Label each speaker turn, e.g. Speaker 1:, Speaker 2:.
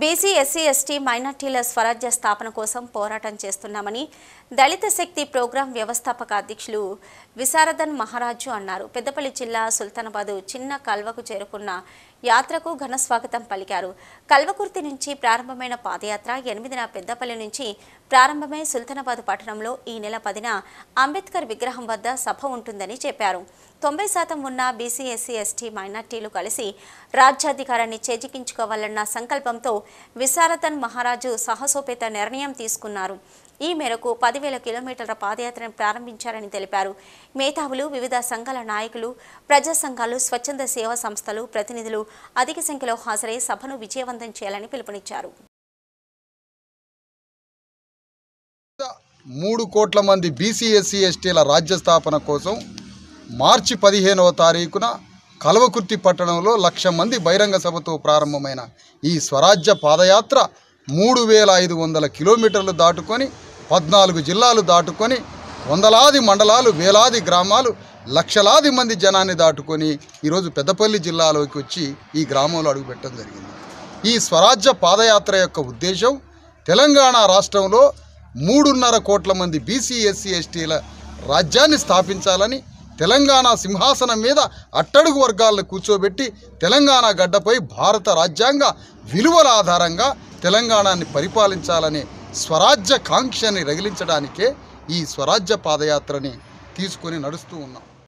Speaker 1: BC SC ST మైనార్టీల స్వరాజ్య స్థాపన కోసం పోరాటం చేస్తున్నామని దళిత శక్తి ప్రోగ్రాం వ్యవస్థాపక అధ్యక్షులు విశారదన్ మహారాజు అన్నారు పెద్దపల్లి జిల్లా సుల్తానాబాదు చిన్న కల్వకు చేరుకున్న యాత్రకు ఘన స్వాగతం పలికారు కల్వకుర్తి నుంచి ప్రారంభమైన పాదయాత్ర ఎనిమిదిన పెద్దపల్లి నుంచి ప్రారంభమై సుల్తానాబాద్ పట్టణంలో ఈ నెల పదిన అంబేద్కర్ విగ్రహం వద్ద సభ ఉంటుందని చెప్పారు తొంభై శాతం ఉన్న బీసీ ఎస్సీ ఎస్టీ మైనార్టీలు కలిసి రాజ్యాధికారాన్ని చేజిక్కించుకోవాలన్న సంకల్పంతో విశారథన్ మహారాజు సాహసోపేత నిర్ణయం తీసుకున్నారు ఈ మేరకు పదివేల కిలోమీటర్ల పాదయాత్రను ప్రారంభించారని తెలిపారు మేధావులు వివిధ సంఘాల నాయకులు ప్రజా సంఘాలు స్వచ్ఛంద సేవా సంస్థలు ప్రతినిధులు అధిక సంఖ్యలో హాజరై సభను విజయవంతం చేయాలని పిలుపునిచ్చారు
Speaker 2: మూడు కోట్ల మంది బీసీ ఎస్సీ ఎస్టీల రాజ్యస్థాపన కోసం మార్చి పదిహేనవ తారీఖున కల్వకుర్తి పట్టణంలో లక్ష మంది బహిరంగ సభతో ప్రారంభమైన ఈ స్వరాజ్య పాదయాత్ర మూడు వేల ఐదు వందల కిలోమీటర్లు దాటుకొని పద్నాలుగు జిల్లాలు దాటుకొని వందలాది మండలాలు వేలాది గ్రామాలు లక్షలాది మంది జనాన్ని దాటుకొని ఈరోజు పెద్దపల్లి జిల్లాలోకి వచ్చి ఈ గ్రామంలో అడుగుపెట్టడం జరిగింది ఈ స్వరాజ్య పాదయాత్ర యొక్క ఉద్దేశం తెలంగాణ రాష్ట్రంలో మూడున్నర కోట్ల మంది బీసీ ఎస్సీ ఎస్టీల రాజ్యాన్ని స్థాపించాలని తెలంగాణ సింహాసనం మీద అట్టడుగు వర్గాలను కూర్చోబెట్టి తెలంగాణ గడ్డపై భారత రాజ్యాంగ విలువల ఆధారంగా తెలంగాణని పరిపాలించాలనే స్వరాజ్య కాంక్షని రగిలించడానికే ఈ స్వరాజ్య పాదయాత్రని తీసుకొని నడుస్తూ ఉన్నాం